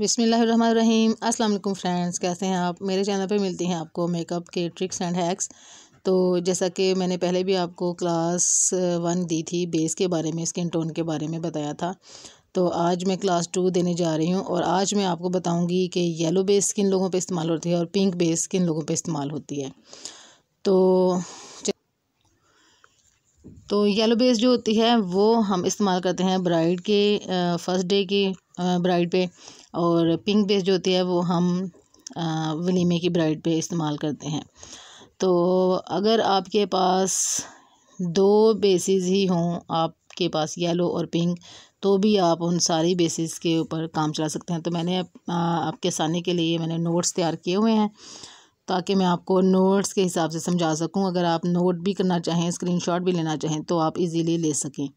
बिसमीम् अस्सलाम फ्रेंड्स कैसे हैं आप मेरे चैनल पे मिलती हैं आपको मेकअप के ट्रिक्स एंड हैक्स तो जैसा कि मैंने पहले भी आपको क्लास वन दी थी बेस के बारे में स्किन टोन के बारे में बताया था तो आज मैं क्लास टू देने जा रही हूँ और आज मैं आपको बताऊँगी कि येलो बेस स्किन लोगों पर इस्तेमाल होती है और पिंक बेस स्किन लोगों पर इस्तेमाल होती है तो तो येलो बेस जो होती है वो हम इस्तेमाल करते हैं ब्राइड के फ़र्स्ट डे के ब्राइड पे और पिंक बेस जो होती है वो हम वलीमे की ब्राइड पे इस्तेमाल करते हैं तो अगर आपके पास दो बेसिस ही हों आपके पास येलो और पिंक तो भी आप उन सारी बेसिस के ऊपर काम चला सकते हैं तो मैंने आपके आसानी के लिए मैंने नोट्स तैयार किए हुए हैं ताकि मैं आपको नोट्स के हिसाब से समझा सकूं अगर आप नोट भी करना चाहें स्क्रीनशॉट भी लेना चाहें तो आप इजीली ले सकें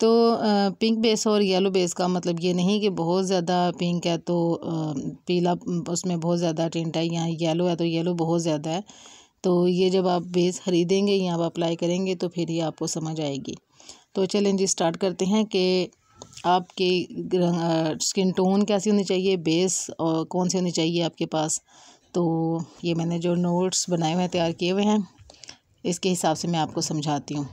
तो पिंक बेस और येलो बेस का मतलब ये नहीं कि बहुत ज़्यादा पिंक है तो पीला उसमें बहुत ज़्यादा टेंट है या येलो है तो येलो बहुत ज़्यादा है तो ये जब आप बेस ख़रीदेंगे या आप अप्लाई करेंगे तो फिर ये आपको समझ आएगी तो चलें जी स्टार्ट करते हैं कि आपकी स्किन टोन कैसी होनी चाहिए बेस और कौन सी होनी चाहिए आपके पास तो ये मैंने जो नोट्स बनाए हुए हैं तैयार किए हुए हैं इसके हिसाब से मैं आपको समझाती हूँ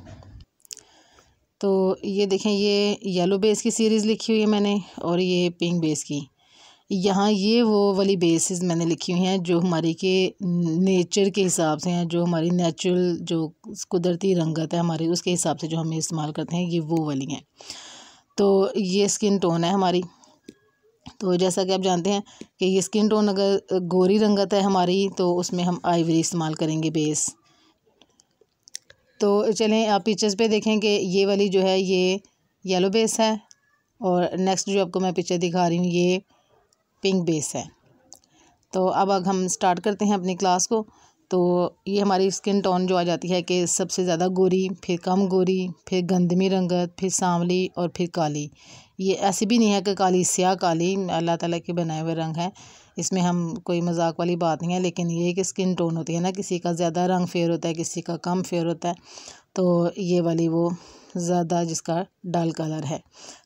तो ये देखें ये येलो बेस की सीरीज़ लिखी हुई है मैंने और ये पिंक बेस की यहाँ ये वो वाली बेसिस मैंने लिखी हुई हैं जो हमारी के नेचर के हिसाब से हैं जो हमारी नेचुरल जो कुदरती रंगत है हमारी उसके हिसाब से जो हम इस्तेमाल करते हैं ये वो वाली हैं तो ये स्किन टोन है हमारी तो जैसा कि आप जानते हैं कि ये स्किन टोन अगर गोरी रंगत है हमारी तो उसमें हम आइवरी इस्तेमाल करेंगे बेस तो चलें आप पिक्चर्स पे देखें कि ये वाली जो है ये येलो बेस है और नेक्स्ट जो आपको मैं पिक्चर दिखा रही हूँ ये पिंक बेस है तो अब अगर हम स्टार्ट करते हैं अपनी क्लास को तो ये हमारी स्किन टोन जो आ जाती है कि सबसे ज़्यादा गोरी फिर कम गोरी फिर गंदमी रंगत फिर सांवली और फिर काली ये ऐसी भी नहीं है कि काली स्याह काली अल्लाह ताला के बनाए हुए रंग हैं इसमें हम कोई मजाक वाली बात नहीं है लेकिन ये कि स्किन टोन होती है ना किसी का ज़्यादा रंग फेयर होता है किसी का कम फेयर होता है तो ये वाली वो ज़्यादा जिसका डल कलर है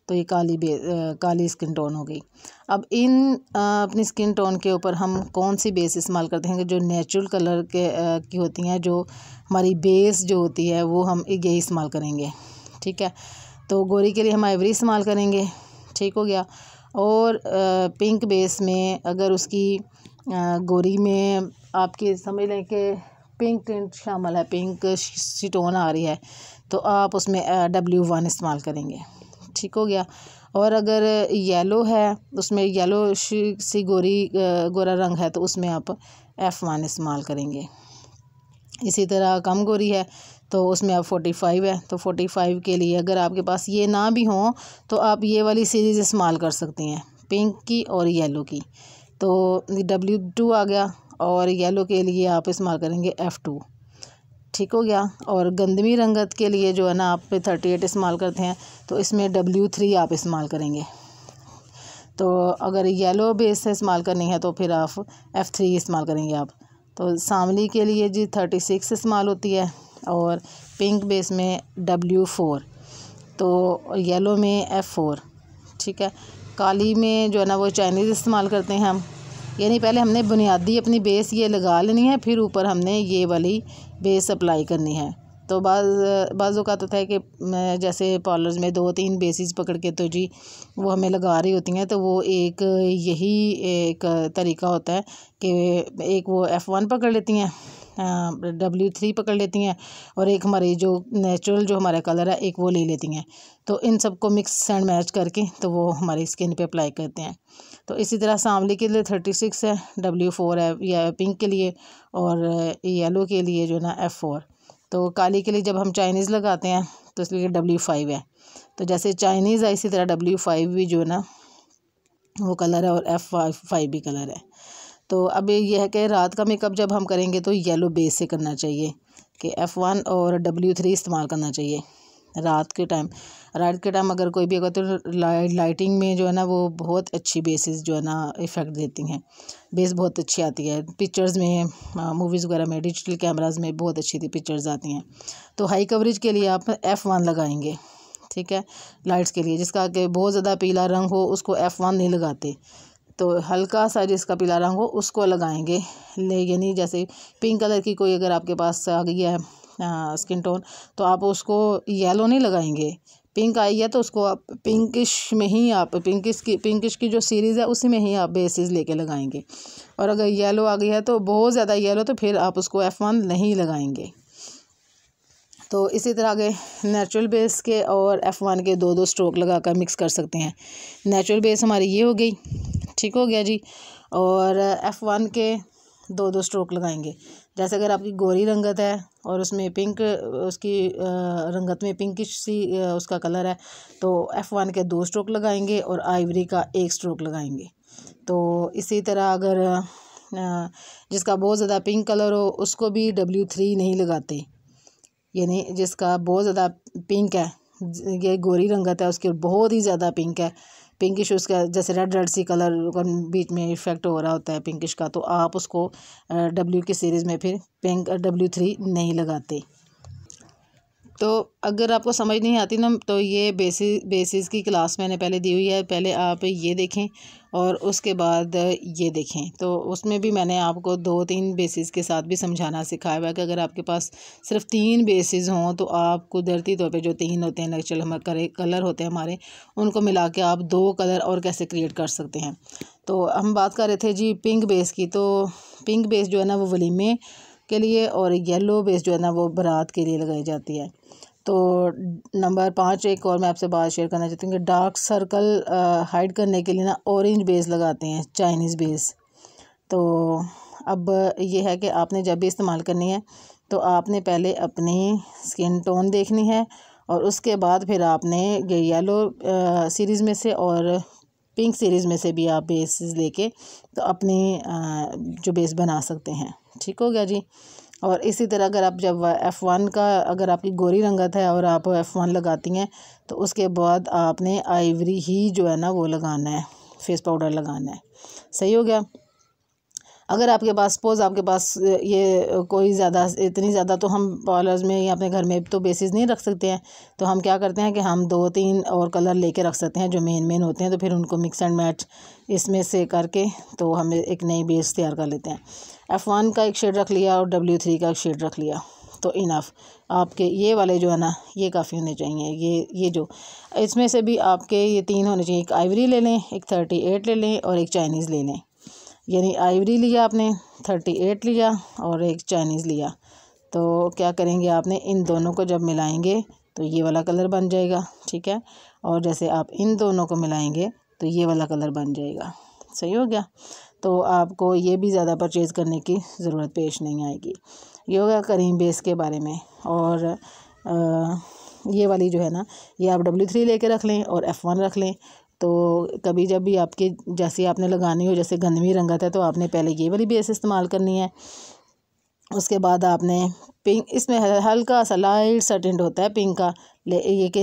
तो ये काली बे आ, काली स्किन टोन हो गई अब इन आ, अपनी स्किन टोन के ऊपर हम कौन सी बेस इस्तेमाल करते हैं जो नेचुरल कलर के आ, की होती हैं जो हमारी बेस जो होती है वो हम यही इस्तेमाल करेंगे ठीक है तो गोरी के लिए हम आइवरी इस्तेमाल करेंगे ठीक हो गया और पिंक बेस में अगर उसकी गोरी में आपके समझ लें कि पिंक टिंट शामिल है पिंक सीटोन आ रही है तो आप उसमें डब्ल्यू वन इस्तेमाल करेंगे ठीक हो गया और अगर येलो है उसमें येलो सी गोरी गोरा रंग है तो उसमें आप एफ़ वन इस्तेमाल करेंगे इसी तरह कम गोरी है तो उसमें अब फोर्टी फाइव है तो फोर्टी फाइव के लिए अगर आपके पास ये ना भी हो तो आप ये वाली सीरीज़ इस्तेमाल कर सकती हैं पिंक की और येलो की तो डब्ल्यू टू आ गया और येलो के लिए आप इस्तेमाल करेंगे एफ़ टू ठीक हो गया और गंदमी रंगत के लिए जो है ना आप थर्टी एट इस्तेमाल करते हैं तो इसमें डब्ल्यू थ्री आप इस्तेमाल करेंगे तो अगर येलो बेस से इस्तेमाल करनी है तो फिर आप एफ़ थ्री इस्तेमाल करेंगे आप तो सामली के लिए जी थर्टी सिक्स इस्तेमाल होती है और पिंक बेस में डब्ल्यू फ़ोर तो येलो में एफ़ फ़ोर ठीक है काली में जो है ना वो चाइनीज़ इस्तेमाल करते हैं हम यानी पहले हमने बुनियादी अपनी बेस ये लगा लेनी है फिर ऊपर हमने ये वाली बेस अप्लाई करनी है तो बाज़ बाज़ तो होता है कि जैसे पार्लर्स में दो तीन बेसिस पकड़ के तो जी वो हमें लगा रही होती हैं तो वो एक यही एक तरीका होता है कि एक वो एफ़ वन पकड़ लेती हैं डब्ल्यू थ्री पकड़ लेती हैं और एक हमारी जो नेचुरल जो हमारा कलर है एक वो ले लेती हैं तो इन सबको मिक्स एंड मैच करके तो वो हमारी स्किन पे अप्लाई करते हैं तो इसी तरह सांवली के लिए थर्टी सिक्स है डब्ल्यू फोर है या पिंक के लिए और येलो के लिए जो ना एफ़ फोर तो काली के लिए जब हम चाइनीज़ लगाते हैं तो इसलिए डब्ल्यू फाइव है तो जैसे चाइनीज़ है इसी तरह डब्ल्यू फाइव भी जो है ना वो कलर है और एफ़ फाइव भी कलर है तो अब यह है कि रात का मेकअप जब हम करेंगे तो येलो बेस से करना चाहिए कि एफ़ वन और डब्ल्यू थ्री इस्तेमाल करना चाहिए रात के टाइम रात के टाइम अगर कोई भी अगर तो ला, लाइटिंग में जो है ना वो बहुत अच्छी बेसिस जो है ना इफ़ेक्ट देती हैं बेस बहुत अच्छी आती है पिक्चर्स में मूवीज़ वगैरह में डिजिटल कैमराज में बहुत अच्छी थी पिक्चर्स आती हैं तो हाई कवरेज के लिए आप एफ़ वन लगाएंगे ठीक है लाइट्स के लिए जिसका कि बहुत ज़्यादा पीला रंग हो उसको एफ़ वन नहीं लगाते तो हल्का सा जिसका पीला रंग हो उसको लगाएंगे ले यानी जैसे पिंक कलर की कोई अगर आपके पास आ गई है स्किन टोन तो आप उसको येलो नहीं लगाएंगे पिंक आई है तो उसको आप पिंकिश में ही आप पिंकिश की पिंकिश की जो सीरीज़ है उसी में ही आप बेसिस लेके लगाएंगे और अगर येलो आ गई है तो बहुत ज़्यादा येलो तो फिर आप उसको एफ़ वन नहीं लगाएंगे तो इसी तरह आगे नेचुरल बेस के और एफ़ वन के दो दो स्ट्रोक लगा कर मिक्स कर सकते हैं नेचुरल बेस हमारी ये हो गई ठीक हो गया जी और एफ़ वन के दो दो स्ट्रोक लगाएंगे जैसे अगर आपकी गोरी रंगत है और उसमें पिंक उसकी रंगत में पिंकिश सी उसका कलर है तो एफ़ वन के दो स्ट्रोक लगाएंगे और आइवरी का एक स्ट्रोक लगाएंगे तो इसी तरह अगर जिसका बहुत ज़्यादा पिंक कलर हो उसको भी डब्ल्यू थ्री नहीं लगाते यानी जिसका बहुत ज़्यादा पिंक है ये गोरी रंगत है उसकी बहुत ही ज़्यादा पिंक है पिंकिश उसका जैसे रेड रेड सी कलर बीच में इफेक्ट हो रहा होता है पिंकिश का तो आप उसको डब्ल्यू की सीरीज़ में फिर पिंक डब्ल्यू थ्री नहीं लगाते तो अगर आपको समझ नहीं आती ना तो ये बेसिस बेसिस की क्लास मैंने पहले दी हुई है पहले आप ये देखें और उसके बाद ये देखें तो उसमें भी मैंने आपको दो तीन बेसिस के साथ भी समझाना सिखाया हुआ है कि अगर आपके पास सिर्फ तीन बेसिस हों तो आप कुदरती तौर पे जो तीन होते हैं नेचुरल हमारे करे कलर होते हैं हमारे उनको मिला के आप दो कलर और कैसे क्रिएट कर सकते हैं तो हम बात कर रहे थे जी पिंक बेस की तो पिंक बेस जो है ना वो वलीमे के लिए और येलो बेस जो है ना वो बारात के लिए लगाई जाती है तो नंबर पाँच एक और मैं आपसे बात शेयर करना चाहती हूँ कि डार्क सर्कल हाइड करने के लिए ना ऑरेंज बेस लगाते हैं चाइनीज़ बेस तो अब ये है कि आपने जब भी इस्तेमाल करनी है तो आपने पहले अपनी स्किन टोन देखनी है और उसके बाद फिर आपने येलो सीरीज़ में से और पिंक सीरीज़ में से भी आप बेस लेके तो अपनी जो बेस बना सकते हैं ठीक हो गया जी और इसी तरह अगर आप जब एफ़ वन का अगर आपकी गोरी रंगत है और आप एफ़ वन लगाती हैं तो उसके बाद आपने आइवरी ही जो है ना वो लगाना है फेस पाउडर लगाना है सही हो गया अगर आपके पास सपोज़ आपके पास ये कोई ज़्यादा इतनी ज़्यादा तो हम पार्लर्स में या अपने घर में तो बेसिस नहीं रख सकते हैं तो हम क्या करते हैं कि हम दो तीन और कलर लेके रख सकते हैं जो मेन मेन होते हैं तो फिर उनको मिक्स एंड मैच इसमें से करके तो हम एक नई बेस तैयार कर लेते हैं एफ़ वन का एक शेड रख लिया और डब्ल्यू थ्री का एक शेड रख लिया तो इनफ आपके ये वाले जो है ना ये काफ़ी होने चाहिए ये ये जो इसमें से भी आपके ये तीन होने चाहिए एक आइवरी ले लें एक थर्टी एट ले लें और एक चाइनीज़ ले लें यानी आइवरी लिया आपने थर्टी एट लिया और एक चाइनीज़ लिया तो क्या करेंगे आपने इन दोनों को जब मिलाएंगे तो ये वाला कलर बन जाएगा ठीक है और जैसे आप इन दोनों को मिलाएंगे तो ये वाला कलर बन जाएगा सही हो गया तो आपको ये भी ज़्यादा परचेज़ करने की ज़रूरत पेश नहीं आएगी ये हो गया करीम बेस के बारे में और आ, ये वाली जो है ना ये आप डब्ल्यू थ्री ले कर रख लें और एफ़ वन रख लें तो कभी जब भी आपके जैसे आपने लगानी हो जैसे गंदमी रंगत है तो आपने पहले ये वाली बेस इस्तेमाल करनी है उसके बाद आपने पिंक इसमें हल्का सा लाइट सा टेंट होता है पिंक का ले ये कि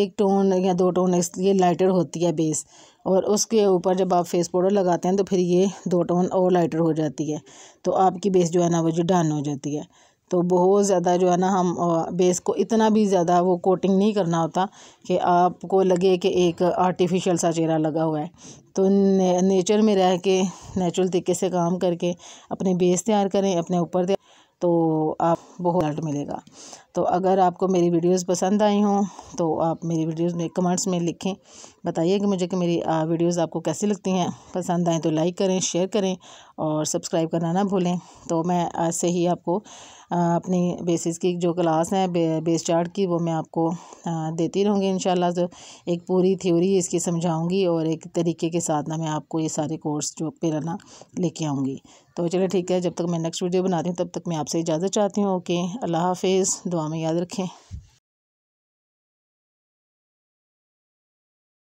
एक टोन या दो टोन ये लाइटर होती है बेस और उसके ऊपर जब आप फेस पाउडर लगाते हैं तो फिर ये दो टोन और लाइटर हो जाती है तो आपकी बेस जो है ना वो जो डन हो जाती है तो बहुत ज़्यादा जो है ना हम बेस को इतना भी ज़्यादा वो कोटिंग नहीं करना होता कि आपको लगे कि एक आर्टिफिशियल सा चेहरा लगा हुआ है तो ने, नेचर में रह के नेचुरल तरीके से काम करके अपने बेस तैयार करें अपने ऊपर तो आप बहुत रिजल्ट मिलेगा तो अगर आपको मेरी वीडियोस पसंद आई हों तो आप मेरी वीडियोस में कमेंट्स में लिखें बताइए कि मुझे कि मेरी वीडियोस आपको कैसी लगती हैं पसंद आएँ तो लाइक करें शेयर करें और सब्सक्राइब करना ना भूलें तो मैं आज से ही आपको अपनी बेसिस की जो क्लास है बे, बेस चार्ट की वो मैं आपको देती रहूँगी इन तो एक पूरी थ्योरी इसकी समझाऊँगी और एक तरीके के साथ ना मैं आपको ये सारे कोर्स जो पे ना लेके आऊँगी तो चलिए ठीक है जब तक मैं नेक्स्ट वीडियो बनाती हूँ तब तक मैं आपसे इजाज़त चाहती हूँ ओके अल्लाह हाफिज़ दुआ दुआ में याद रखें